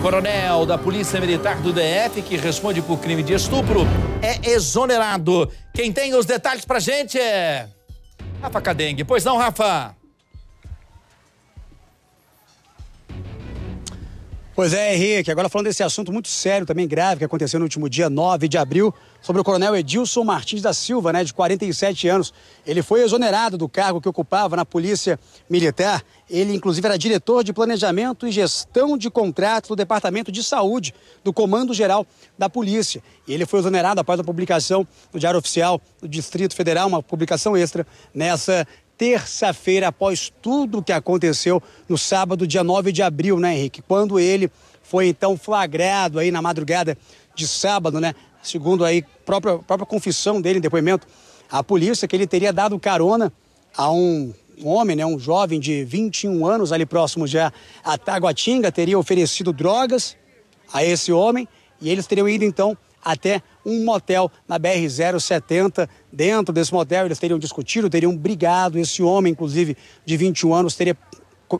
Coronel da Polícia Militar do DF, que responde por crime de estupro, é exonerado. Quem tem os detalhes pra gente é. Rafa Cadengue. Pois não, Rafa? Pois é, Henrique. Agora falando desse assunto muito sério, também grave, que aconteceu no último dia 9 de abril, sobre o coronel Edilson Martins da Silva, né, de 47 anos. Ele foi exonerado do cargo que ocupava na Polícia Militar. Ele, inclusive, era diretor de Planejamento e Gestão de Contratos do Departamento de Saúde do Comando Geral da Polícia. E ele foi exonerado após a publicação no Diário Oficial do Distrito Federal, uma publicação extra, nessa terça-feira, após tudo o que aconteceu no sábado, dia 9 de abril, né, Henrique? Quando ele foi então flagrado aí na madrugada de sábado, né? Segundo aí própria própria confissão dele em depoimento à polícia que ele teria dado carona a um homem, né, um jovem de 21 anos ali próximo já a Taguatinga, teria oferecido drogas a esse homem e eles teriam ido então até um motel na BR-070. Dentro desse motel, eles teriam discutido, teriam brigado. Esse homem, inclusive, de 21 anos, teria,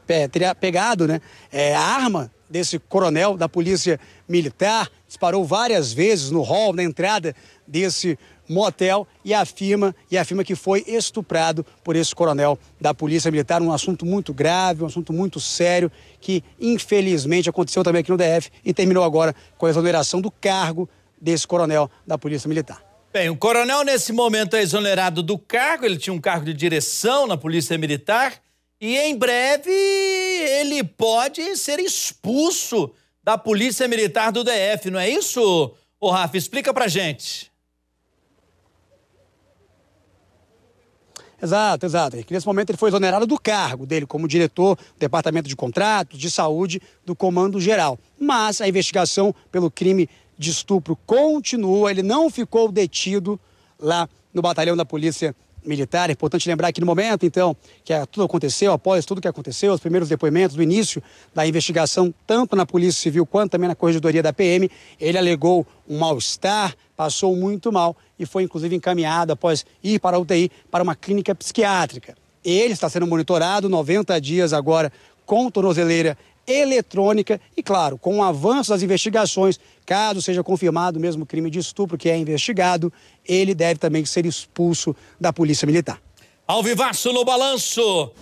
é, teria pegado né, é, a arma desse coronel da polícia militar, disparou várias vezes no hall, na entrada desse motel e afirma e afirma que foi estuprado por esse coronel da Polícia Militar, um assunto muito grave, um assunto muito sério que infelizmente aconteceu também aqui no DF e terminou agora com a exoneração do cargo desse coronel da Polícia Militar. Bem, o coronel nesse momento é exonerado do cargo, ele tinha um cargo de direção na Polícia Militar e em breve ele pode ser expulso da Polícia Militar do DF, não é isso, ô Rafa? Explica pra gente. Exato, exato. É nesse momento ele foi exonerado do cargo dele como diretor do Departamento de Contratos de Saúde do Comando Geral. Mas a investigação pelo crime de estupro continua, ele não ficou detido lá no batalhão da Polícia Militar. É importante lembrar que no momento, então, que é, tudo aconteceu, após tudo que aconteceu, os primeiros depoimentos do início da investigação, tanto na Polícia Civil quanto também na Corregedoria da PM, ele alegou um mal-estar, passou muito mal e foi inclusive encaminhado após ir para a UTI para uma clínica psiquiátrica. Ele está sendo monitorado 90 dias agora com tornozeleira eletrônica e, claro, com o avanço das investigações, caso seja confirmado o mesmo crime de estupro que é investigado, ele deve também ser expulso da Polícia Militar. Alvivaço no balanço.